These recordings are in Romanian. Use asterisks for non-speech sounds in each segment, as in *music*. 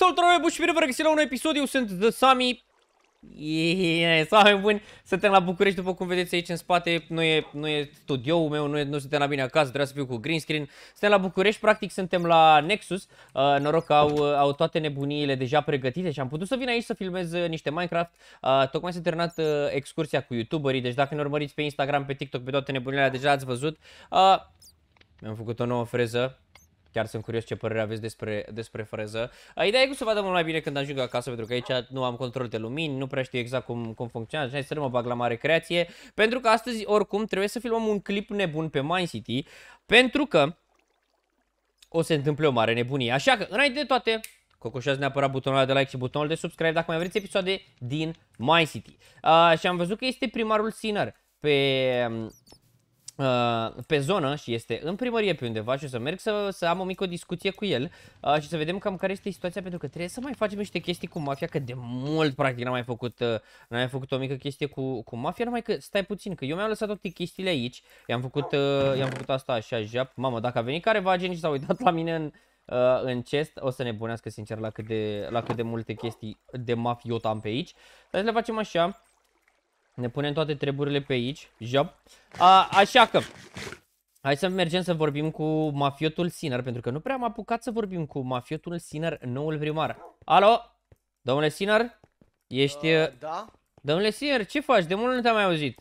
Salutare, bun și bine vă la un episod, eu sunt The Sami yeah, Oameni buni, suntem la București, după cum vedeți aici în spate, nu e, nu e studioul meu, nu, e, nu suntem la bine acasă, trebuie să fiu cu green screen Suntem la București, practic suntem la Nexus, uh, noroc că au, uh, au toate nebuniile deja pregătite și am putut să vin aici să filmez uh, niște Minecraft uh, Tocmai s-a terminat uh, excursia cu youtuberii, deci dacă ne urmăriți pe Instagram, pe TikTok, pe toate nebunile deja ați văzut uh, Mi-am făcut o nouă freză, Chiar sunt curios ce părere aveți despre, despre freză. Ideea e cum să vadă mult mai bine când ajung acasă, pentru că aici nu am control de lumini, nu prea știu exact cum, cum funcționează. Hai să nu mă bag la mare creație, pentru că astăzi, oricum, trebuie să filmăm un clip nebun pe Mind City, pentru că o să întâmple o mare nebunie. Așa că, înainte de toate, Cocoșați neapărat butonul de like și butonul de subscribe dacă mai vreți episoade din My City. Uh, și am văzut că este primarul Sinner pe, Uh, pe zonă și este în primărie pe undeva și o să merg să, să am o mică discuție cu el uh, și să vedem cam care este situația pentru că trebuie să mai facem niște chestii cu mafia că de mult practic n-am mai făcut, uh, n-am mai făcut o mică chestie cu, cu mafia numai că stai puțin că eu mi-am lăsat toate chestiile aici i-am făcut, uh, i-am făcut asta așa jap mamă dacă a venit careva gen și s-a uitat la mine în, uh, în chest o să ne bunească sincer la cât de, la cât de multe chestii de mafiot am pe aici dar să le facem așa ne punem toate treburile pe aici. Job. A, așa că... Hai să mergem să vorbim cu mafiotul Sinner, pentru că nu prea am apucat să vorbim cu mafiotul Sinner, noul primar. Alo? Domnule Sinner? Ești... Uh, da? Domnule Sinner, ce faci? De mult nu te-am mai auzit.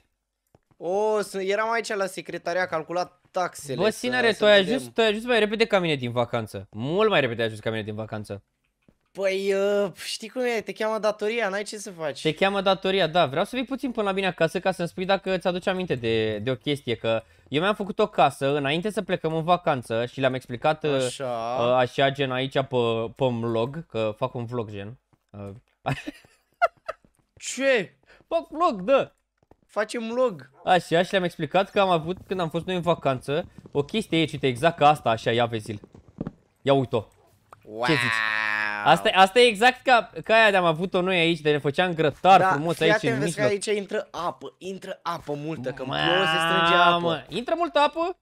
O, eram aici la secretaria, calculat taxele. Bă, Sinner, tu ai ajuns, tu ai ajuns mai repede ca mine din vacanță. Mult mai repede ai ajuns ca mine din vacanță. Păi, uh, știi cum e, te cheamă datoria, n-ai ce să faci. Te cheamă datoria, da. Vreau să vii puțin până la mine acasă ca să-mi spui dacă ți aduce aminte de, de o chestie, că eu mi-am făcut o casă înainte să plecăm în vacanță și le-am explicat uh, așa, uh, așa gen aici pe, pe vlog, că fac un vlog gen. Uh. *laughs* ce? Fac vlog, da. Facem vlog. Așa, și le-am explicat că am avut, când am fost noi în vacanță, o chestie aici, uite, exact ca asta, așa, ia vezi -l. Ia uite-o. Wow. Ce zici? Asta, asta e exact ca, ca aia de-am avut-o noi aici, de ne făceam grătar da, frumos aici în mijloc. Da, aici intră apă, intră apă multă, că mă, se strânge apă. Mă. Intră multă apă?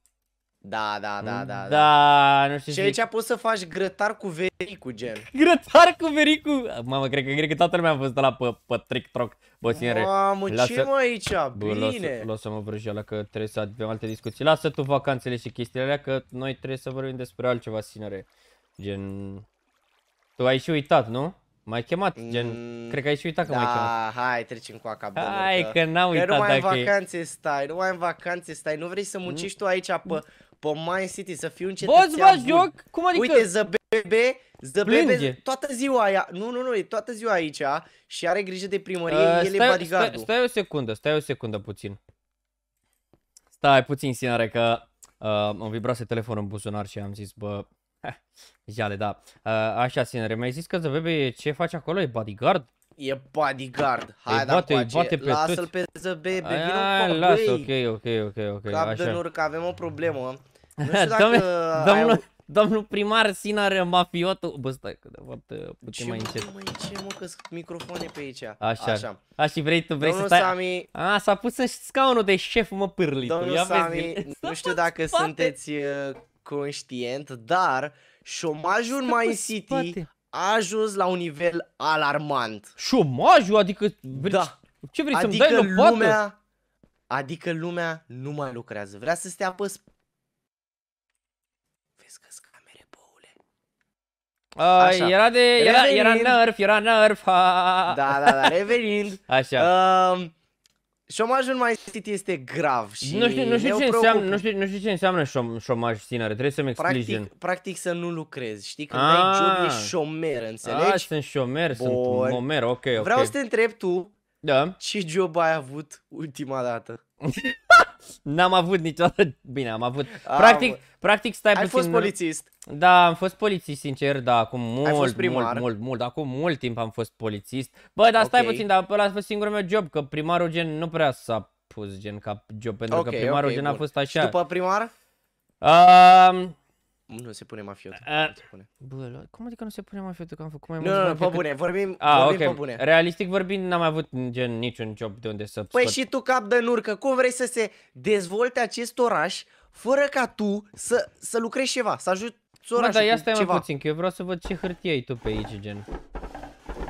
Da, da, da, da. Da, da nu știu Și aici zic. poți să faci grătar cu vericul, gen. Grătar cu vericul? Mamă, cred că, cred că toată lumea a văzut la pe, pe trick troc. Bă, singure. Mamă, lasă... ce mă aici? Bine. Lasă-mă vrăjeala că trebuie să avem alte discuții. Lasă tu vacanțele și chestiile alea că noi trebuie să vorbim despre altceva, sinere. Gen... Tu ai și uitat, nu? M-ai chemat, gen, mm, cred că ai și uitat că da, m-ai chemat. hai, trecem cu aca Hai, că, n-am uitat că nu mai dacă în vacanțe e... stai, nu mai în vacanțe stai, nu vrei să mm. muncești tu aici pe, pe Mind City, să fii un cetățean Bă, bun. joc? Cum adică? Uite, zăbebe, zăbebe, toată ziua aia, nu, nu, nu, e toată ziua aici și are grijă de primărie, uh, el stai, e Stai, stai o secundă, stai o secundă puțin. Stai puțin, Sinare, că uh, am vibrat telefonul în buzunar și am zis, bă, Jale, *laughs* da. Uh, așa, Sinere, mi-ai zis că Zăbebe ce face acolo? E bodyguard? E bodyguard. Hai, da, bate, bate pe Lasă-l pe Zăbebe, vină lasă, ok, ok, ok, ok. Cap de avem o problemă. Nu *laughs* știu dacă... Domnul, domnul, ai... domnul primar Sinare, mafiotul... Bă, stai, că de fapt uh, putem mai încet. Mă, ce mă, că sunt microfoane pe aici. Așa. Așa. A, și vrei tu, vrei domnul să stai... Sami... A, s-a pus în scaunul de șef, mă, pârlitul. Domnul Sami, nu știu dacă sunteți uh, conștient, dar șomajul Stă My City spate. a ajuns la un nivel alarmant. Șomajul? Adică... Da. Ce vrei adică să-mi dai adică lumea, Adică lumea nu mai lucrează. Vrea să stea pe Uh, Așa. Era de... Era, era nerf, era nerf. Ha. Da, da, da, revenind. *laughs* Așa. Uh, Șomajul în My City este grav și nu știu, nu știu, ce înseamnă, nu, știu, nu știu ce înseamnă șom, șomaj tinere, trebuie să-mi explici. Practic, practic să nu lucrezi, știi? Când Aaaa. ai ah. job, ești șomer, ah, înțelegi? Ah, sunt șomer, Bun. sunt momer, ok, ok. Vreau să te întreb tu, da. ce job ai avut ultima dată? *laughs* N-am avut niciodată... Bine, am avut... Practic, am... practic stai Ai puțin... fost polițist. Da, am fost polițist, sincer, da, acum mult, Ai fost mult, mult, mult, acum mult timp am fost polițist. Bă, dar stai okay. puțin, dar ăla a fost singurul meu job, că primarul gen nu prea s-a pus gen ca job, pentru okay, că primarul okay, gen bun. a fost așa. Și după primar? Uh, nu se pune mafiotul. Uh, se pune. Bă, cum adică nu se pune mafiotul că am făcut mai mult? Nu, nu, pe bune, vorbim, A, vorbim okay. pe bune. Realistic vorbind, n-am avut gen niciun job de unde să Păi scot. și tu cap de nurcă, cum vrei să se dezvolte acest oraș fără ca tu să, să lucrezi ceva, să ajut orașul da, dar ia stai mai puțin, că eu vreau să văd ce hârtie ai tu pe aici, gen.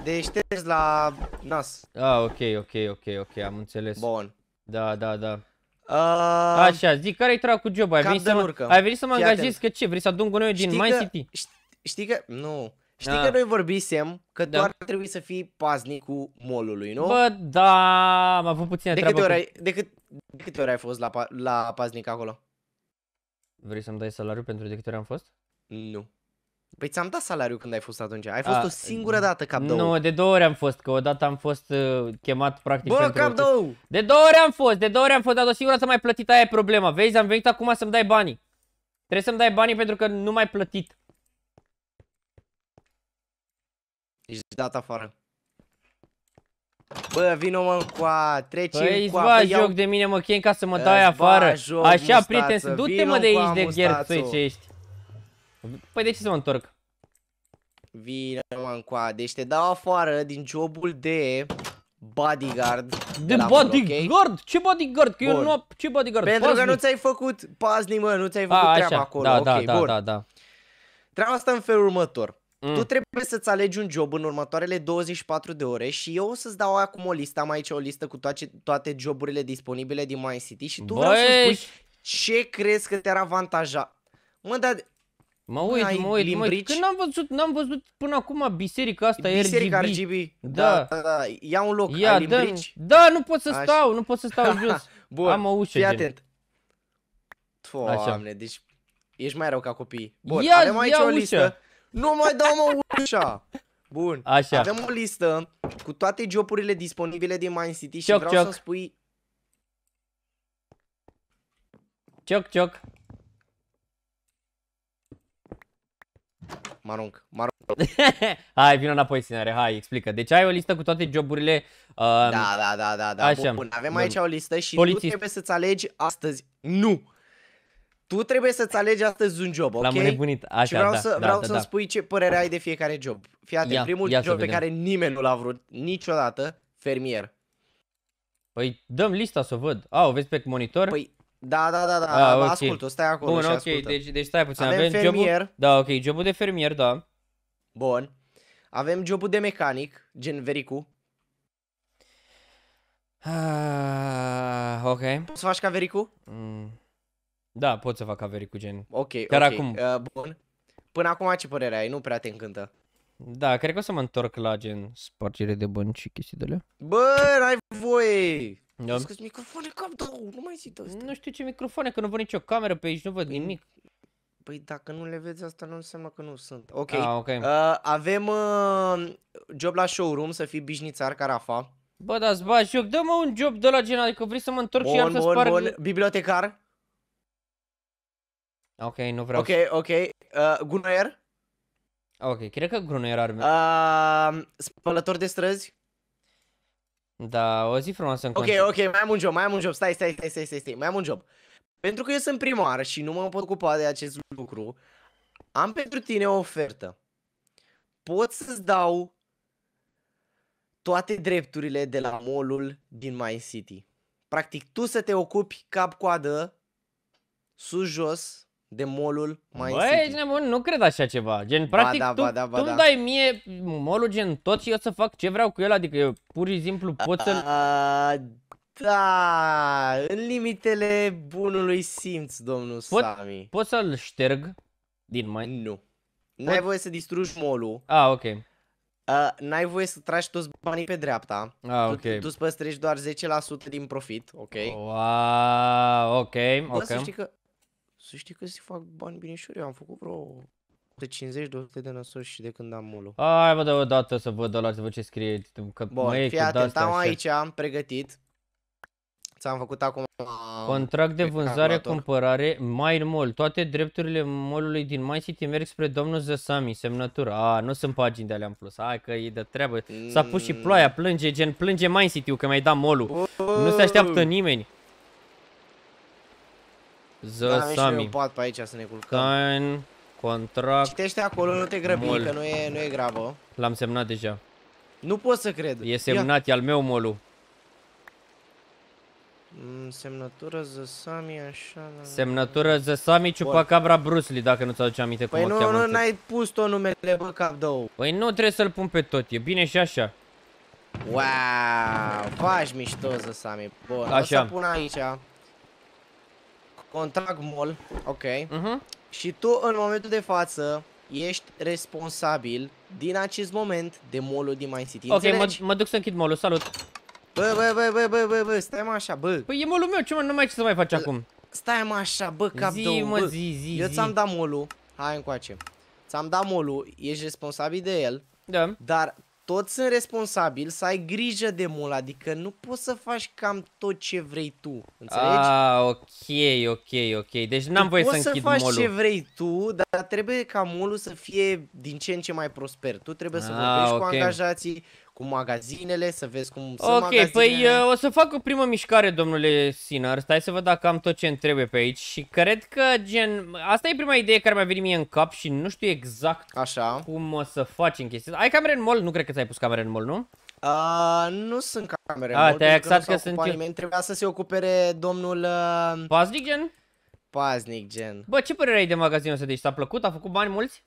Deci te la nas. Ah, ok, ok, ok, ok, am înțeles. Bun. Da, da, da. Uh, Așa, zic, care-i treaba cu job? Ai venit, să mă, ai venit să mă angajezi că ce? Vrei să adun gunoiul din Man City? Știi că... Nu. Știi da. că noi vorbisem că da. doar trebuie să fii paznic cu molului, nu? Bă, da, am avut puțină de treabă câte ori ai, de, cât, de câte ori ai fost la, la paznic acolo? Vrei să-mi dai salariul pentru de câte ori am fost? Nu. Păi ți-am dat salariu când ai fost atunci. Ai fost A, o singură dată cap Nu, de două ori am fost, că odată am fost uh, chemat practic Bă, cap De două ori am fost, de două ori am fost, dar o singură dată mai plătit, aia e problema. Vezi, am venit acum să-mi dai banii. Trebuie să-mi dai banii pentru că nu mai plătit. Ești dat afară. Bă, vino mă încoa, treci păi încoa. Păi joc iau... de mine mă, Ken, ca să mă dai afară. Joc, Așa, prieten, du-te mă de aici de gherțui ce ești. Păi de ce să mă întorc? Vine mă încoade deci te dau afară din jobul de bodyguard. De bodyguard? okay? Ce bodyguard? Că eu nu Ce bodyguard? Pentru că nu ți-ai făcut pazni, mă, nu ți-ai făcut A, treaba acolo. Da, okay, da, da, da, da. Treaba asta în felul următor. Mm. Tu trebuie să-ți alegi un job în următoarele 24 de ore și eu o să-ți dau acum o listă, am aici o listă cu toate, toate joburile disponibile din MyCity și tu Băi. vreau să spui ce crezi că te-ar avantaja. Mă, dar Mă uit, mă uit, mă uit. Că n-am văzut, n-am văzut până acum biserica asta biserica RGB. Biserica RGB, da, da, da, ia un loc, ia, ai limbrici? Da, da, nu pot să stau, nu pot să stau *laughs* jos. Bun, Am o ușă, fii atent. Doamne, deci ești mai rău ca copii. Bun, ia, avem aici ia o listă. Ușa. Nu mai dau mă ușa. Bun, Așa. avem o listă cu toate joburile disponibile din Mind City și vreau să-mi spui... Cioc, cioc. mă arunc, mă arunc. hai, vină înapoi, Sinare, hai, explică. Deci ai o listă cu toate joburile. Uh... Da, da, da, da, da. Așa. Bun, avem aici o listă și Polițist. tu trebuie să-ți alegi astăzi. Nu! Tu trebuie să-ți alegi astăzi un job, ok? L-am nebunit, așa, Și vreau, da, să, da, vreau da, să-mi da. spui ce părere ai de fiecare job. Fii atent, ia, primul ia job pe care nimeni nu l-a vrut niciodată, fermier. Păi dăm lista să o văd. A, o vezi pe monitor? Păi da, da, da, da, ah, okay. ascultă, stai acolo Bun, și ok, ascultă. deci, deci stai puțin. Avem, Avem fermier. Jobul... Da, ok, jobul de fermier, da. Bun. Avem jobul de mecanic, gen vericu. Ah, ok. Poți să faci ca vericu? Mm. Da, pot să fac ca vericu, gen. Ok, Chiar ok. acum. Uh, bun. Până acum ce părere ai? Nu prea te încântă. Da, cred că o să mă întorc la gen spargere de bănci și chestii de alea. Bă, n-ai voie! Da. Scuze, microfoane, cam dau, nu mai zic asta. Nu știu ce microfoane, că nu văd nicio cameră pe aici, nu văd păi nimic. Păi dacă nu le vezi asta nu înseamnă că nu sunt. Ok. A, ah, okay. Uh, avem uh, job la showroom să fii bișnițar carafa. Bă, da-ți bagi job. Dă-mă un job de la gen, adică vrei să mă întorc bun, și iar bun, să sparg... Bun. Bibliotecar? Ok, nu vreau Ok, să... ok. Uh, gunoier? Ok, cred că gunoier ar... Uh, spălător de străzi? Da, o zi frumoasă în Ok, continuu. ok, mai am un job, mai am un job, stai, stai, stai, stai, stai, stai, mai am un job. Pentru că eu sunt primar și nu mă pot ocupa de acest lucru, am pentru tine o ofertă. Pot să-ți dau toate drepturile de la molul din My City. Practic, tu să te ocupi cap-coadă, sus-jos, de molul mai Băi, ești nebun, nu cred așa ceva. Gen, ba practic, da, tu, ba da, ba tu da. dai mie molul gen tot și eu să fac ce vreau cu el, adică eu pur și simplu pot să... Da, în limitele bunului simț, domnul pot, Sami. Pot să-l șterg din mai... Nu. N-ai voie să distrugi molul. Ah, ok. Uh, n-ai voie să tragi toți banii pe dreapta. Ah, ok. Tu, tu îți păstrezi doar 10% din profit, ok? Wow, ok, ok. să știi că să știi că se fac bani binișuri. Eu am făcut vreo 150 de 200 de năsoși și de când am molo. Hai, vă dau o dată să văd ăla, să văd ce scrie. Că Bun, mă e fii atent, am aici, am pregătit. Ți-am făcut acum... Uh, Contract de vânzare, cumpărare, mai mult. Toate drepturile molului din My City merg spre domnul Zasami, semnătura. A, nu sunt pagini de alea în plus. Hai că e de treabă. S-a pus și ploaia, plânge, gen plânge My City-ul că mi-ai dat molul. Nu se așteaptă nimeni. Da, Sami. Da, pe aici să ne culcăm. Can, contract. Citește acolo, nu te grăbi, mol. că nu e, nu e gravă. L-am semnat deja. Nu pot să cred. E semnat, Ia. e al meu molu. Mm, semnătură Zăsami, așa... Semnătură Zăsami, Ciupacabra Bruce Lee, dacă nu-ți aduce aminte păi cum nu, o cheamă. Păi nu, n-ai pus tot numele, bă, capdou. Păi nu, trebuie să-l pun pe tot, e bine și așa. Wow, faci mișto, Zăsami. Bun, așa. o să pun aici contract mall, ok, uh-huh. și tu în momentul de față ești responsabil din acest moment de molul din mai City. Ok, mă, mă duc să închid molul, salut. Bă, bă, bă, bă, bă, bă, bă, stai mă așa, bă. Păi e molul meu, ce mă, nu mai ce să mai faci acum. Stai mă așa, bă, cap zi, două, mă, zi, zi, Eu ți-am dat molul, hai încoace. Ți-am dat molul, ești responsabil de el. Da. Dar toți sunt responsabili, să ai grijă de mult, adică nu poți să faci cam tot ce vrei tu, înțelegi? Ah, ok, ok, ok, deci n-am voie să închid molul. Poți să faci ce vrei tu, dar trebuie ca molul să fie din ce în ce mai prosper. Tu trebuie să ah, vorbești okay. cu angajații, cu magazinele, să vezi cum sunt Ok, păi, magazinele. păi uh, o să fac o primă mișcare, domnule Sinar. stai să văd dacă am tot ce îmi trebuie pe aici și cred că, gen, asta e prima idee care mi-a venit mie în cap și nu știu exact Așa. cum o să în chestia Ai camere în mall? Nu cred că ți-ai pus camere în mall, nu? Uh, nu sunt camere. Ah, te-ai axat că sunt nimeni. Eu... Trebuia să se ocupere domnul... Uh... Paznic, gen? Paznic, gen. Bă, ce părere ai de magazinul ăsta? Deci s-a plăcut? A făcut bani mulți?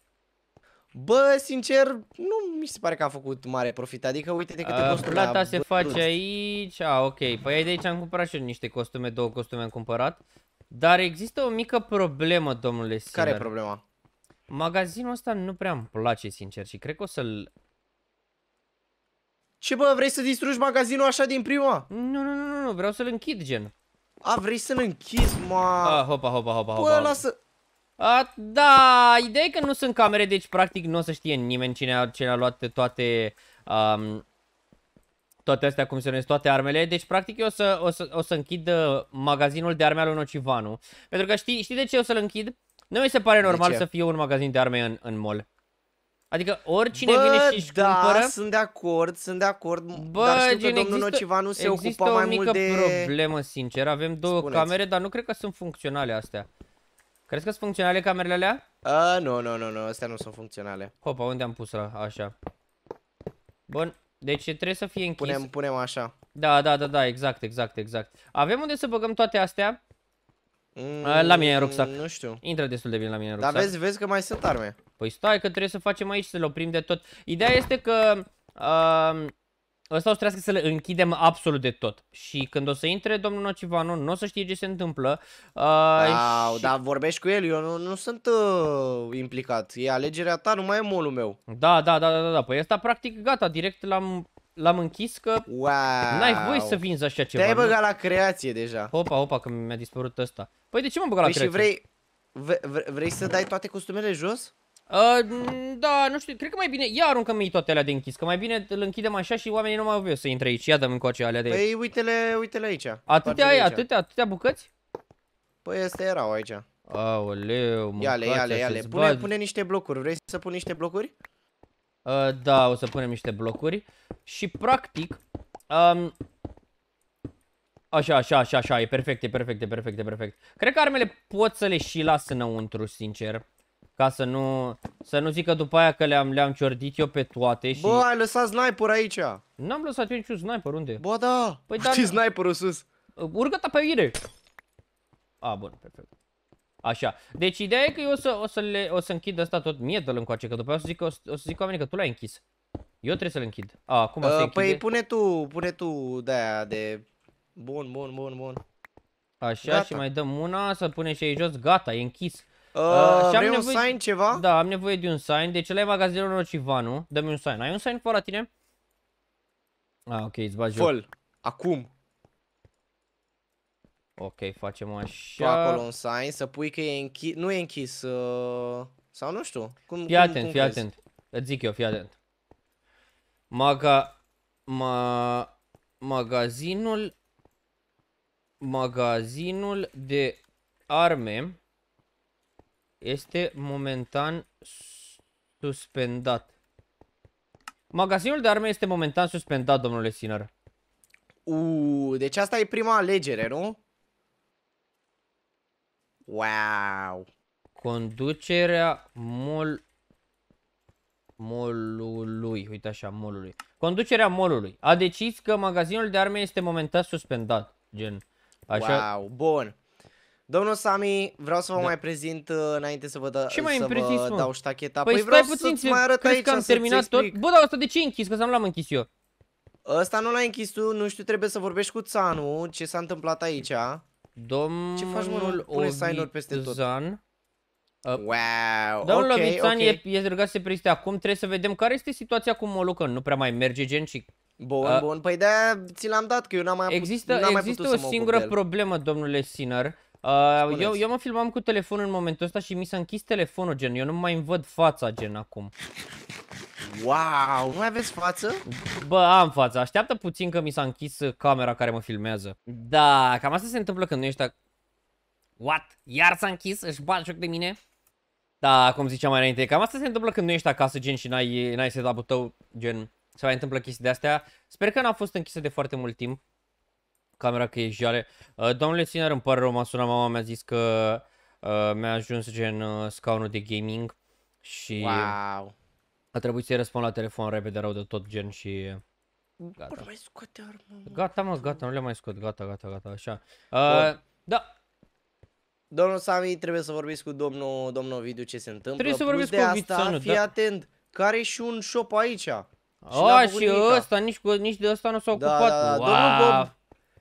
Bă, sincer, nu mi se pare că a făcut mare profit, adică uite de câte uh, costuri Plata se face aici, a, ok, păi de aici am cumpărat și eu niște costume, două costume am cumpărat Dar există o mică problemă, domnule Sinner Care e problema? Magazinul ăsta nu prea îmi place, sincer, și cred că o să-l... Ce bă, vrei să distrugi magazinul așa din prima? Nu, nu, nu, nu, vreau să-l închid, gen A, vrei să-l închizi, ma... A, ah, hopa, hopa, hopa, păi hopa Bă, lasă... A, da, ideea e că nu sunt camere, deci practic nu o să știe nimeni cine a, cine a luat toate, um, toate astea, cum se numesc, toate armele. Deci practic eu o să, o să, o să închid uh, magazinul de arme al lui Nocivanu. Pentru că știi, știi de ce o să-l închid? Nu mi se pare normal să fie un magazin de arme în, în mall. Adică oricine Bă, vine și și da, cumpără... sunt de acord, sunt de acord, Bă, dar știu gen, că domnul există, Nocivanu se ocupa mai mult de... Există o mică problemă, sincer, avem două Spuneți. camere, dar nu cred că sunt funcționale astea. Crezi că sunt funcționale camerele alea? A, nu, nu, nu, nu, astea nu sunt funcționale. Hopa, unde am pus la așa? Bun, deci trebuie să fie închis. Punem, punem așa. Da, da, da, da, exact, exact, exact. Avem unde să băgăm toate astea? Mm, la mine în rucsac. Nu știu. Intră destul de bine la mine în rucsac. Dar vezi, vezi că mai sunt arme. Păi stai că trebuie să facem aici, să-l oprim de tot. Ideea este că... Uh, Ăsta o să trească să le închidem absolut de tot. Și când o să intre domnul Nocivanu, nu o să știe ce se întâmplă. Uh, Au, și... dar vorbești cu el, eu nu, nu sunt uh, implicat. E alegerea ta, nu mai e molul meu. Da, da, da, da, da. Păi ăsta practic gata, direct l-am închis că wow. n-ai voie să vinzi așa ceva. Te-ai băgat la creație deja. Opa, opa, că mi-a dispărut ăsta. Păi de ce m-am băgat păi la creație? și vrei, vrei, vrei să dai toate costumele jos? Uh, da, nu știu, cred că mai bine, ia aruncăm-i toate alea de închis, că mai bine îl închidem așa și oamenii nu mai au să intre aici, ia dăm încoace alea de... Păi uite-le, uite-le aici. Atâtea ai, atâtea, atâtea bucăți? Păi astea erau aici. Aoleu, Ia-le, ia-le, ia-le, pune, pune niște blocuri, vrei să pun niște blocuri? Uh, da, o să punem niște blocuri și practic, um, Așa, așa, așa, așa, e perfect, e perfect, e perfect, e perfect. Cred că armele pot să le și las înăuntru, sincer. Ca să nu, să nu zică după aia că le-am le, -am, le -am ciordit eu pe toate și... Bă, ai lăsat sniper aici! N-am lăsat eu niciun sniper, unde? Bă, da! Păi, dar... sniperul sus! Uh, Urgă-ta pe mine! A, bun, perfect. Așa. Deci ideea e că eu o să, o să, le, o să închid asta tot. Mie dă-l încoace, că după aia o să zic, o să, o să zic oamenii că tu l-ai închis. Eu trebuie să-l închid. A, acum uh, păi închide. Păi pune tu, pune tu de aia de... Bun, bun, bun, bun. Așa Gata. și mai dăm una, să pune și aici jos. Gata, e închis. Uh, și am nevoie... un sign ceva? Da, am nevoie de un sign. Deci ăla e magazinul Rocivanu. Dă-mi un sign. Ai un sign fără tine? Ah, ok, îți bagi Fol. Acum. Ok, facem așa. Pă acolo un sign, să pui că e închis. Nu e închis. Uh... Sau nu știu. Cum, fii cum, atent, cum fii crezi? atent. Îți zic eu, fii atent. Maga... Ma... Magazinul... Magazinul de arme este momentan suspendat. Magazinul de arme este momentan suspendat, domnule Sinar. Uuu, deci asta e prima alegere, nu? Wow. Conducerea mol... Molului, uite așa, molului. Conducerea molului a decis că magazinul de arme este momentan suspendat, gen. Așa. Wow, bun. Domnul Sami, vreau să vă da. mai prezint uh, înainte să vă, da, Ce să vă dau ștacheta. Păi, păi vreau puțin, să mai arăt aici, că am terminat tot. Bă, dar asta de ce închis? Că să am l-am închis eu. Ăsta nu l-ai închis tu, nu știu, trebuie să vorbești cu Țanu, ce s-a întâmplat aici. Domnul ce faci, mă, pune sign peste tot. Zan. Ă, uh, wow, Domnul okay, Lovițan okay. e, e rugat să se preziste acum, trebuie să vedem care este situația cu Molocan, nu prea mai merge gen și... Bun, uh, bun, păi de ți l-am dat, că eu n-am mai, există, am mai putut Există o singură problemă, domnule Sinner, Uh, eu, eu mă filmam cu telefonul în momentul ăsta și mi s-a închis telefonul, gen, eu nu mai îmi văd fața, gen, acum. Wow, nu mai aveți față? Bă, am față, așteaptă puțin că mi s-a închis camera care mă filmează. Da, cam asta se întâmplă când nu ești a... What? Iar s-a închis? Își bat joc de mine? Da, cum ziceam mai înainte, cam asta se întâmplă când nu ești acasă, gen, și n-ai setup-ul tău, gen, se mai întâmplă chestii de-astea. Sper că n-a fost închisă de foarte mult timp camera că e jale. Uh, domnule Sinar, îmi pare rău, m-a sunat mama, mi-a zis că uh, mi-a ajuns gen uh, scaunul de gaming și wow. a trebuit să-i răspund la telefon repede rău de tot gen și... Gata. Nu mai scoate armă, Gata, mă, gata, nu le mai scot, gata, gata, gata, așa. Uh, da, Domnul Sami, trebuie să vorbiți cu domnul, domnul Ovidiu ce se întâmplă. Trebuie să vorbiți cu Ovidiu, asta, nu, fii da. atent, care și un shop aici. Și A, și, ăsta, nici, nici de ăsta nu s-a da, ocupat. Da, da, wow. Domnul Bob,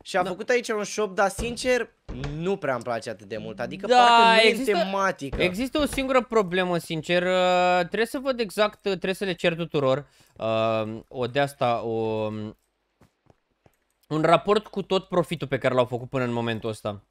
și a da. făcut aici un shop, dar sincer, nu prea îmi place atât de mult. Adică da, parcă nu există, e tematică. Există o singură problemă, sincer. Uh, trebuie să văd exact, uh, trebuie să le cer tuturor. Uh, o de asta, o, un raport cu tot profitul pe care l-au făcut până în momentul ăsta. Uh,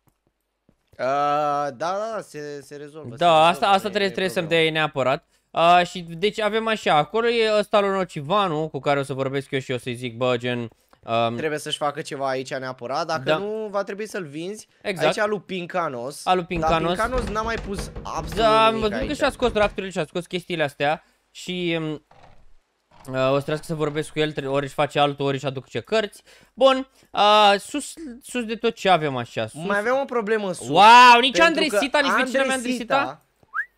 da, da, da, se, se rezolvă. Da, se asta, asta trebuie, trebuie să-mi dea neapărat. Uh, și deci avem așa, acolo e ăsta lui Nocivanu, cu care o să vorbesc eu și o să-i zic, bă, gen... Uh, Um, Trebuie să-și facă ceva aici neapărat, dacă da. nu va trebui să-l vinzi. Exact. Aici lui Pincanos. A lui Pincanos. Dar Pincanos n-a mai pus absolut Da, am că și-a scos drafturile și-a scos chestiile astea și um, Uh, o să trească să vorbesc cu el, ori își face altul, ori își aduc ce cărți. Bun, uh, sus, sus de tot ce avem așa. Sus. Mai avem o problemă sus. Wow, nici Andresita, nici vecinul mea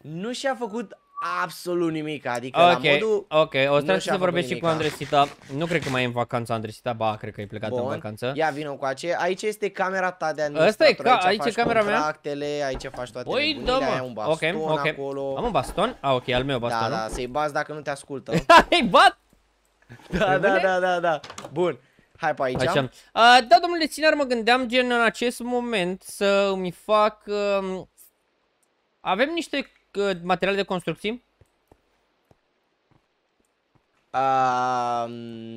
Nu și-a făcut absolut nimic, adică okay, la modul... Ok, o să să vorbesc și cu Andresita, nu cred că mai e în vacanță Andresita, ba, cred că e plecat Bun. în vacanță. ia vină cu ace, aici este camera ta de Andresita. Asta e ca... aici, aici e camera mea? Actele, aici faci toate Băi, nebunile, ai un baston okay, okay. acolo. Am un baston? Ah, ok, al meu baston. Da, da, să-i bați dacă nu te ascultă. Îi *laughs* bat? Da, da, da, da, da, bun. Hai pe aici. Așa. Uh, da, domnule Ținar, mă gândeam gen în acest moment să mi fac... Uh, avem niște uh, materiale de construcții? Uh,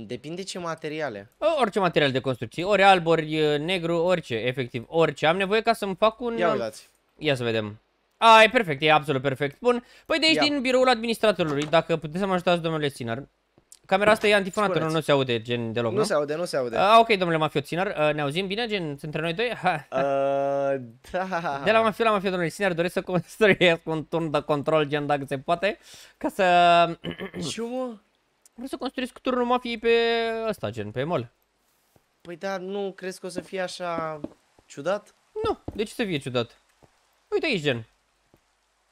depinde ce materiale. Uh, orice material de construcții, ori alb, ori uh, negru, orice, efectiv, orice. Am nevoie ca să-mi fac un... Ia uh, uitați. Ia să vedem. A, e perfect, e absolut perfect. Bun, păi de aici Ia. din biroul administratorului, dacă puteți să mă ajutați, domnule Sinar. Camera asta e antifonată, nu, nu se aude gen deloc, nu? Nu se aude, nu se aude. Ah, ok, domnule mafioținer, ne auzim bine gen între noi doi? Ha. Uh, da. De la mafio la mafio, domnule Siner, doresc să construiesc un turn de control gen dacă se poate, ca să... Și *clears throat* mă? Vreau să construiesc turnul mafiei pe ăsta, gen, pe mol. Păi da, nu crezi că o să fie așa ciudat? Nu, de ce să fie ciudat? Uite aici, gen.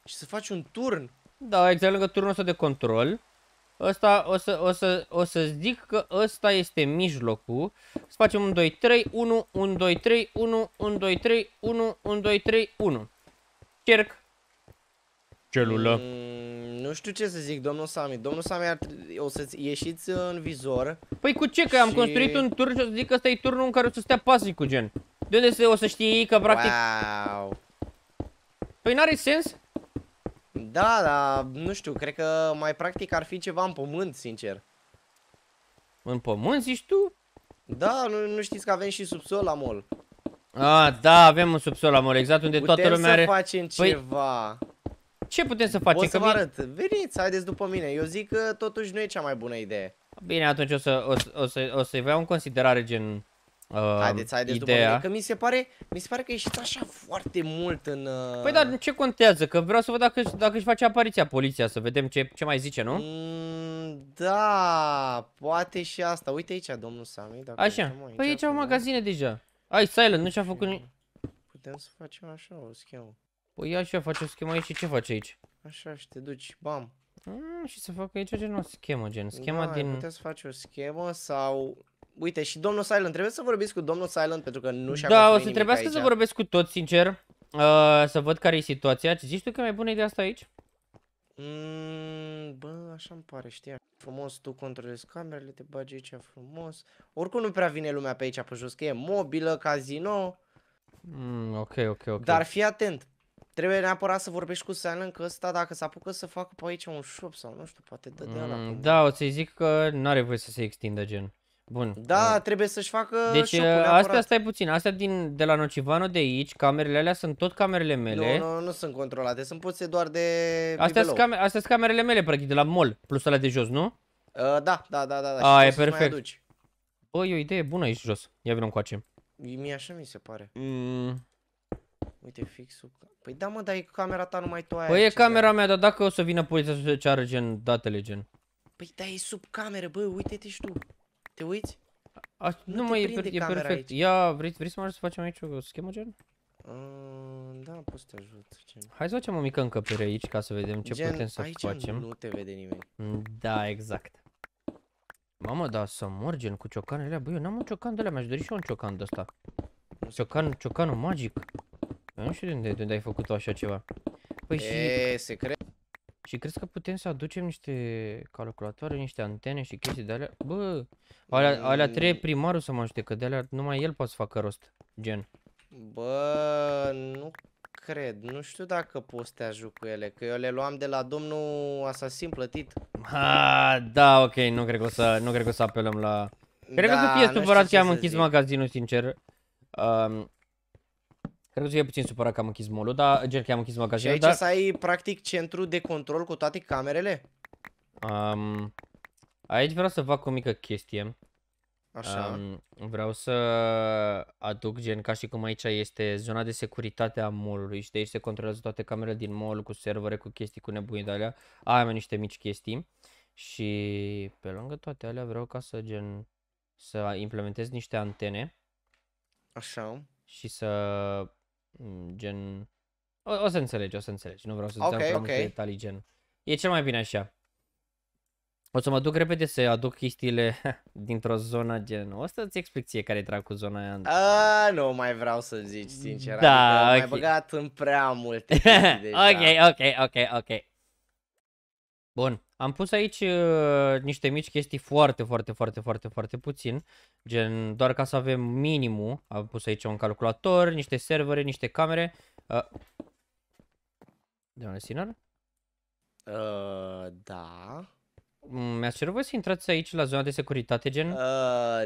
Și să faci un turn? Da, exact lângă turnul ăsta de control. Ăsta o să, o, să, o să zic că ăsta este mijlocul. Să facem 1, 2, 3, 1, 1, 2, 3, 1, 1, 2, 3, 1, 1, 2, 3, 1. Cerc. Celulă. Mm, nu știu ce să zic, domnul Sami. Domnul Sami, ar, o să ieșiți în vizor. Păi cu ce? Că și... am construit un turn și o să zic că ăsta e turnul în care o să stea pasii cu gen. De unde se, o să știe ei că practic... Wow. Păi n-are sens? Da, dar nu știu, cred că mai practic ar fi ceva în pământ, sincer. În pământ, zici tu? Da, nu, nu știți că avem și subsol la mol. A, da, avem un subsol la mol, exact unde putem toată lumea are... Putem să facem păi... ceva. Ce putem să facem? O să că vă arăt. Veniți, haideți după mine. Eu zic că totuși nu e cea mai bună idee. Bine, atunci o să, o, o să, o să iau în considerare gen... Uh, haideți, haideți ideea. după mine, că mi se pare, mi se pare că ești așa foarte mult în... Uh... Păi dar ce contează? Că vreau să văd dacă, dacă își face apariția poliția, să vedem ce, ce mai zice, nu? Mm, da, poate și asta. Uite aici, domnul Sami. Dacă așa, păi, aici păi aici au magazine deja. Ai, Silent, nu și-a făcut nimic. Putem să facem așa o schemă. Păi așa face o schemă aici și ce face aici? Așa și te duci, bam. Mm, și să facă aici o o schemă, gen schema da, din... putem să faci o schemă sau uite, și domnul Silent, trebuie să vorbiți cu domnul Silent pentru că nu și-a Da, o să trebuiască aici. să vorbesc cu toți, sincer, uh, să văd care e situația. Ce zici tu că mai bună de asta aici? Mm, bă, așa îmi pare, știi, frumos, tu controlezi camerele, te bagi aici frumos. Oricum nu prea vine lumea pe aici pe jos, că e mobilă, casino. Mm, ok, ok, ok. Dar fii atent, trebuie neapărat să vorbești cu Silent că ăsta dacă se apucă să facă pe aici un shop sau nu știu, poate dă de mm, Da, o să-i zic că nu are voie să se extindă gen. Bun. Da, uh. trebuie să-și facă Deci uh, astea stai puțin, astea din, de la Nocivano de aici, camerele alea sunt tot camerele mele. Nu, nu, nu sunt controlate, sunt puse doar de astea sunt, cam, astea sunt camerele mele, practic, de la mall, plus alea de jos, nu? Uh, da, da, da, da, da. A, e perfect. Bă, e o idee bună aici jos. Ia vină încoace. Mie așa mi se pare. Mm. Uite fixul. Păi da, mă, dar e camera ta numai tu aia. Păi e camera mea, dar dacă o să vină poliția să ceară gen datele, gen. Păi da, e sub cameră, bă, uite-te și tu. Te uiți? A, nu, nu mai e, per, e perfect. Aici. Ia, vrei, vrei să mă ajut să facem aici o schemă gen? Mm, da, pot să te ajut. Gen. Hai să facem o mică încăpere aici ca să vedem ce gen, putem să aici facem. nu te vede nimeni. Da, exact. Mamă, dar să mor gen cu ciocanele Băi, eu n-am un ciocan de la mi-aș dori și eu un ciocan de ăsta. Ciocan, ciocanul magic. Eu nu știu de unde, de unde ai făcut așa ceva. Păi e, și... secret. Și crezi că putem să aducem niște calculatoare, niște antene și chestii de alea? Bă, alea, alea mm. trebuie primarul să mă ajute, că de alea numai el poate să facă rost, gen. Bă, nu cred. Nu știu dacă poți să te ajut cu ele, că eu le luam de la domnul asasin plătit. Ha, da, ok, nu cred că o să, nu cred că o să apelăm la... Cred da, că să fie supărat că am închis zic. magazinul, sincer. Um, Cred că e puțin supărat că am închis molul, dar gen că am închis magazinul, aici dar... să ai practic centru de control cu toate camerele? Um, aici vreau să fac o mică chestie. Așa. Um, vreau să aduc gen ca și cum aici este zona de securitate a mall-ului și de aici se controlează toate camerele din mall cu servere, cu chestii, cu nebunii de alea. Aia Am niște mici chestii. Și pe lângă toate alea vreau ca să gen să implementez niște antene. Așa. Și să Mm, gen... O, o să înțelegi, o să înțelegi. Nu vreau să-ți okay, dau okay. multe detalii, gen... E cel mai bine așa. O să mă duc repede să aduc chestiile *laughs* dintr-o zonă gen... O să-ți explic ție care e cu zona aia. A, nu mai vreau să zici, sincer. Da, adică okay. mai băgat în prea multe *laughs* Ok, ok, ok, ok. Bun. Am pus aici uh, niște mici chestii foarte, foarte, foarte, foarte, foarte puțin. Gen, doar ca să avem minimul. Am pus aici un calculator, niște servere, niște camere. Uh. unde Sinar? Uh, da. Mm, mi-ați cerut voi să intrați aici la zona de securitate, gen? Uh,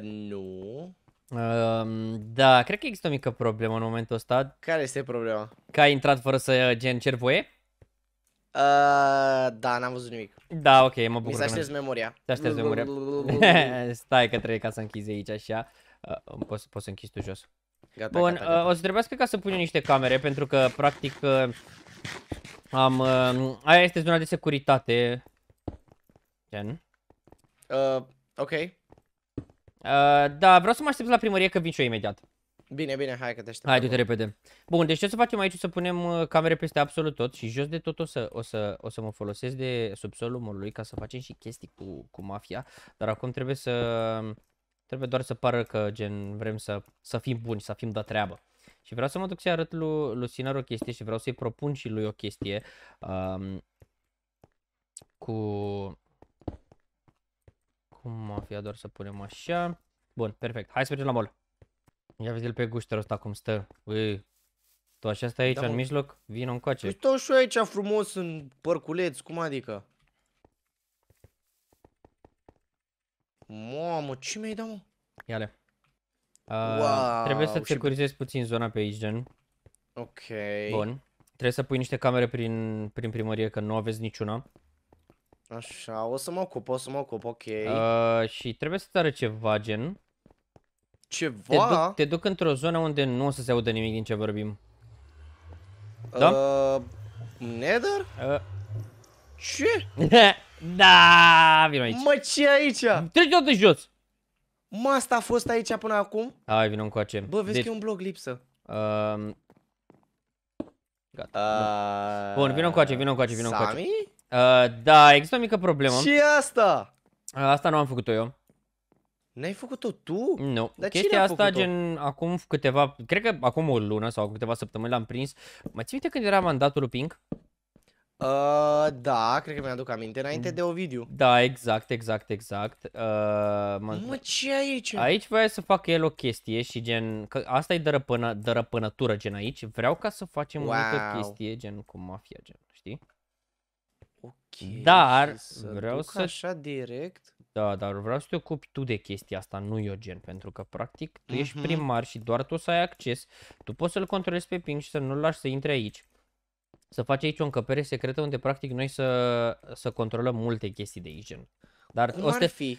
nu. Uh, da, cred că există o mică problemă în momentul ăsta. Care este problema? Că ai intrat fără să, gen, cer voie? Uh, da, n-am văzut nimic. Da, ok, mă bucur. Mi s-a memoria. S-a șters memoria. *laughs* Stai că trebuie ca să închizi aici așa. Uh, um, poți, poți să închizi tu jos. Gata, Bun, gata, gata. Uh, o să trebuiască ca să pun eu niște camere pentru că practic uh, am... Uh, aia este zona de securitate. Gen. Uh, ok. Uh, da, vreau să mă aștept la primărie că vin și eu imediat. Bine, bine, hai că te aștept. Hai, du-te repede. Bun, deci ce o să facem aici? O să punem uh, camere peste absolut tot și jos de tot o să, o să, o să mă folosesc de subsolul molului ca să facem și chestii cu, cu mafia. Dar acum trebuie să... Trebuie doar să pară că gen vrem să, să fim buni, să fim de treabă. Și vreau să mă duc să arăt lui, lui Sinar o chestie și vreau să-i propun și lui o chestie um, cu... Cu mafia, doar să punem așa. Bun, perfect. Hai să mergem la mall. Ia vezi pe gușterul ăsta cum stă. Ui. Tu așa stai aici, da, în mijloc, vin în coace. Păi Uite și eu aici frumos, în părculeț, cum adică? Mamă, ce mi-ai dat, mă? Ia-le. Uh, wow, trebuie să securizezi puțin zona pe aici, gen. Ok. Bun. Trebuie să pui niște camere prin, prin primărie, că nu aveți niciuna. Așa, o să mă ocup, o să mă ocup, ok. Uh, și trebuie să-ți ceva, gen ceva... Te duc, te duc într-o zonă unde nu o să se audă nimic din ce vorbim. Da? Uh, nether? Uh. Ce? *laughs* da, vino aici. Mă, ce aici? Trece de jos. Mă, asta a fost aici până acum? Hai, vino încoace. Bă, vezi deci... că e un blog lipsă. Uh, Gata. Uh, Bun, vino încoace, vino încoace, vino cu Sami? Uh, da, există o mică problemă. Ce asta? Uh, asta nu am făcut-o eu. N-ai făcut-o tu? Nu. Dar Chestia cine a asta, gen, acum câteva, cred că acum o lună sau câteva săptămâni l-am prins. Mă ții când era mandatul lui Pink? Uh, da, cred că mi-aduc aminte, înainte mm. de Ovidiu. Da, exact, exact, exact. Uh, mă, mă, ce aici? Aici voia să fac el o chestie și gen, că asta e dărăpână, dărăpânătură gen aici, vreau ca să facem wow. o chestie gen cu mafia gen, știi? Ok. Dar vreau să... așa direct? Da, dar vreau să te ocupi tu de chestia asta, nu eu gen, pentru că practic tu ești mhm. primar și doar tu să ai acces, tu poți să-l controlezi pe ping și să nu-l lași să intre aici. Să faci aici o încăpere secretă unde practic noi să, să controlăm multe chestii de aici, gen. Dar Cum o să te... fi?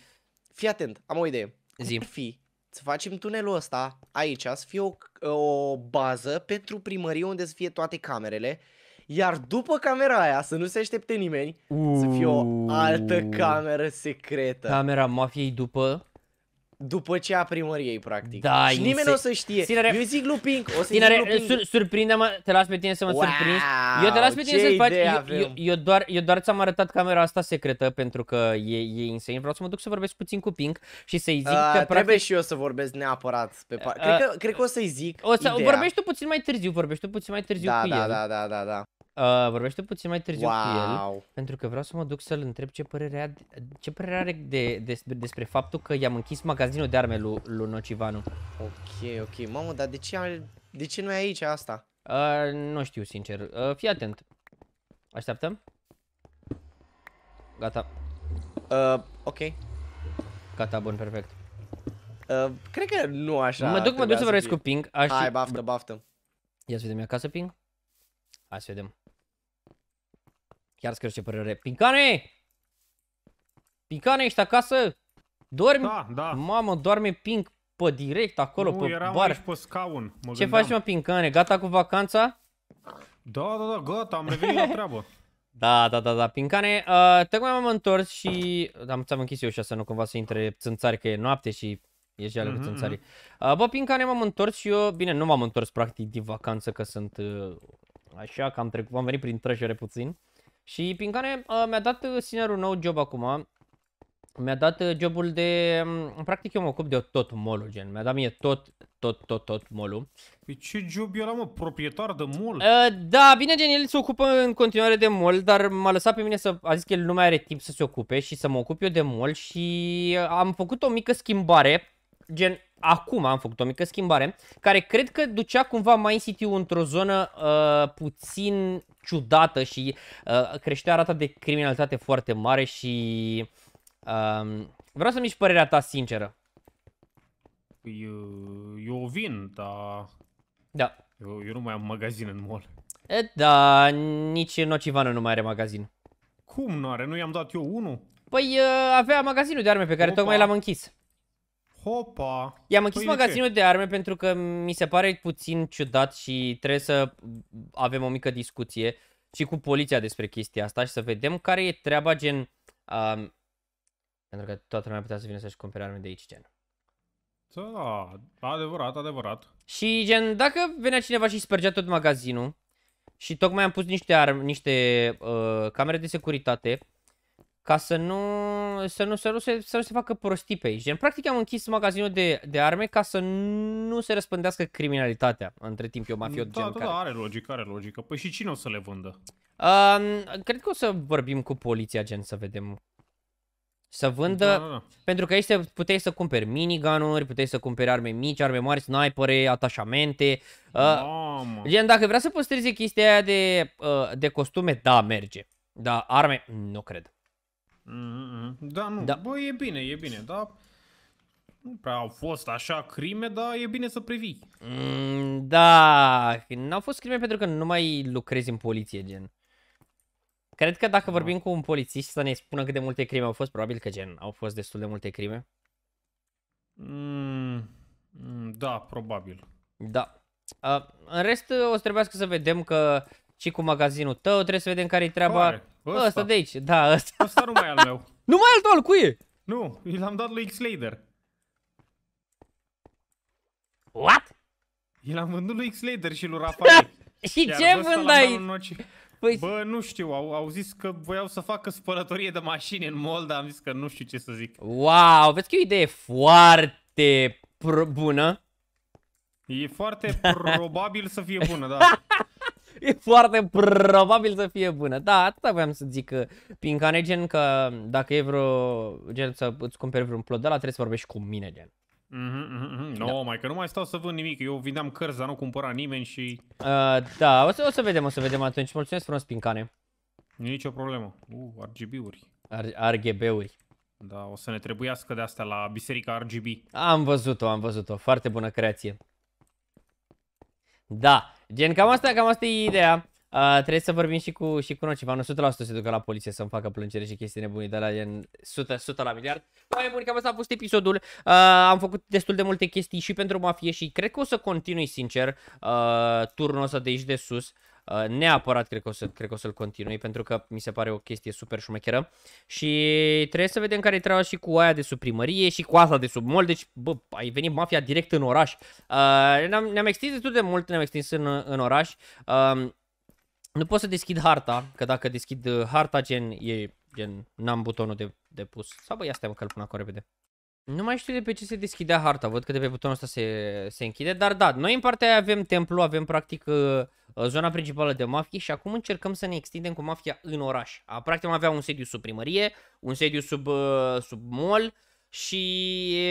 Fii atent, am o idee. Zim. Cum fi? Să facem tunelul ăsta aici, să fie o, o bază pentru primărie unde să fie toate camerele iar după camera aia, să nu se aștepte nimeni, Uuuh. să fie o altă cameră secretă. Camera mafiei după după ce a primăriei, practic. Da, și nimeni nu o să știe. Tinere, eu zic lui Pink, o să tinere, zic lui Pink. Sur, surprinde-mă, te las pe tine să mă wow, surprinzi. Eu te las pe tine să faci. Eu, eu, eu, doar, eu doar ți-am arătat camera asta secretă pentru că e, e insane. Vreau să mă duc să vorbesc puțin cu Pink și să-i zic uh, că practic... Trebuie și eu să vorbesc neapărat pe par... uh, cred, că, uh, cred că o să-i zic o să, ideea. Vorbești tu puțin mai târziu, vorbești tu puțin mai târziu da, cu da, el. Da, da, da, da. Uh, vorbește puțin mai târziu wow. cu el, pentru că vreau să mă duc să-l întreb ce părere, are, ce părere are de, de, despre faptul că i-am închis magazinul de arme lui, lui Nocivanu. Ok, ok. Mamă, dar de ce, am, de ce nu e aici asta? Uh, nu știu, sincer. Uh, fii atent. Așteptăm? Gata. Uh, ok. Gata, bun, perfect. Uh, cred că nu așa Mă duc, mă duc să vorbesc cu Ping. Aș... Hai, baftă, baftă. Ia să vedem acasă, Ping. Hai să vedem. Chiar scriu ce părere. Pincane! Pincane, ești acasă? Dormi? Da, da. Mamă, doarme Pink pe direct acolo, nu, pe eram bar. aici pe scaun. Mă ce faci, mă, Pincane? Gata cu vacanța? Da, da, da, gata, am revenit la treabă. *laughs* Da, da, da, da, Pincane, uh, tocmai m-am întors și am, ți-am închis eu și să nu cumva să intre țânțari că e noapte și e jale mm-hmm. cu țânțarii. Mhm. Uh, bă, Pincane, m-am întors și eu, bine, nu m-am întors practic din vacanță că sunt uh, așa că am, trecut, am venit prin trăjere puțin. Și prin care uh, mi-a dat uh, sinerul nou job acum. Mi-a dat uh, jobul de... Mm, practic eu mă ocup de tot molul, gen. Mi-a dat mie tot, tot, tot, tot molul. Păi ce job era, mă? Proprietar de mol? Uh, da, bine, gen, el se ocupă în continuare de mol, dar m-a lăsat pe mine să... A zis că el nu mai are timp să se ocupe și să mă ocup eu de mol și uh, am făcut o mică schimbare. Gen, acum am făcut o mică schimbare, care cred că ducea cumva Man City într-o zonă uh, puțin ciudată și uh, creștea rata de criminalitate foarte mare și uh, vreau să-mi și părerea ta sinceră. Eu, eu vin, dar... Da. Eu, eu nu mai am magazin în mall. E, da, nici Nocivană nu mai are magazin. Cum nu are? Nu i-am dat eu unul? Păi uh, avea magazinul de arme pe care Opa. tocmai l-am închis. Hopa! I-am închis păi magazinul de arme pentru că mi se pare puțin ciudat și trebuie să avem o mică discuție și cu poliția despre chestia asta și să vedem care e treaba gen... Um, pentru că toată lumea putea să vină să-și cumpere arme de aici, gen. Da, adevărat, adevărat. Și gen, dacă venea cineva și spărgea tot magazinul și tocmai am pus niște arme, niște uh, camere de securitate ca să nu, să nu, să nu, se, să nu se facă prostii pe aici. În practic am închis magazinul de, de arme ca să nu se răspândească criminalitatea între timp eu mafiot da, gen da, care... da, are logică, are logică. Păi și cine o să le vândă? Um, cred că o să vorbim cu poliția gen să vedem să vândă, da, da, da. pentru că aici puteai să cumperi miniganuri, puteai să cumperi arme mici, arme mari, snipere, atașamente. Uh, gen, dacă vrea să păstreze chestia aia de, uh, de costume, da, merge. Dar arme, nu cred. Mm-hmm. Da, nu, da. bă, e bine, e bine, da. nu prea au fost așa crime, dar e bine să previi. Mm, da, n-au fost crime pentru că nu mai lucrezi în poliție, gen. Cred că dacă da. vorbim cu un polițist să ne spună cât de multe crime au fost, probabil că gen, au fost destul de multe crime. Mm, mm, da, probabil. Da. Uh, în rest, o să trebuiască să vedem că și cu magazinul tău trebuie să vedem care-i treaba. Oare. Ăsta. ăsta de aici, da, ăsta. Ăsta nu mai al meu. *laughs* Nu mai al tău, al cuie! Nu, i l-am dat lui X-Lader. What? I l-am vândut lui X-Lader și lui Rafael. *laughs* și Iar ce vândai? Păi... Bă, nu știu, au, au zis că voiau să facă spălătorie de mașini în mall, dar am zis că nu știu ce să zic. Wow, vezi că e o idee foarte bună. E foarte *laughs* probabil să fie bună, da e foarte probabil să fie bună. Da, atâta voiam să zic că pincane, gen că dacă e vreo, gen să îți cumperi vreun plot de la trebuie să vorbești cu mine, gen. Mm-hmm, mm-hmm. No, da. mai că nu mai stau să vând nimic. Eu vindeam cărți, dar nu cumpăra nimeni și... Uh, da, o să, o să vedem, o să vedem atunci. Mulțumesc frumos, pincane. Nu e nicio problemă. Uh, RGB-uri. RGB-uri. Da, o să ne trebuiască de asta la Biserica RGB. Am văzut-o, am văzut-o. Foarte bună creație. Da, gen cam asta, cam asta e ideea. Uh, trebuie să vorbim și cu, și cu Nocivan, 100% se ducă la poliție să-mi facă plângere și chestii nebune de la gen 100, 100 la miliard. Păi bun, cam asta a fost episodul. Uh, am făcut destul de multe chestii și pentru mafie și cred că o să continui sincer uh, turnul ăsta de aici de sus. Uh, Uh, neapărat cred că, o să, cred că o să-l continui pentru că mi se pare o chestie super șumecheră și trebuie să vedem care e treaba și cu aia de sub primărie și cu asta de sub mol, deci bă, ai venit mafia direct în oraș. Uh, ne-am, ne extins destul de mult, ne-am extins în, în oraș. Uh, nu pot să deschid harta, că dacă deschid harta gen, e gen, n-am butonul de, de pus. Sau bă, ia stai mă că-l pun acolo repede. Nu mai știu de pe ce se deschidea harta, văd că de pe butonul ăsta se, se închide, dar da, noi în partea aia avem templu, avem practic uh, uh, zona principală de mafie și acum încercăm să ne extindem cu mafia în oraș. A, practic am avea un sediu sub primărie, un sediu sub, uh, sub mall și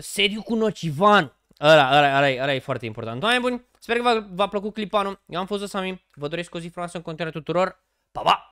sediu cu nocivan. Ăla, ăla, ăla, ăla e foarte important. Doamne buni, sper că v-a plăcut clipanul, eu am fost Sami, vă doresc o zi frumoasă în continuare tuturor, pa, pa!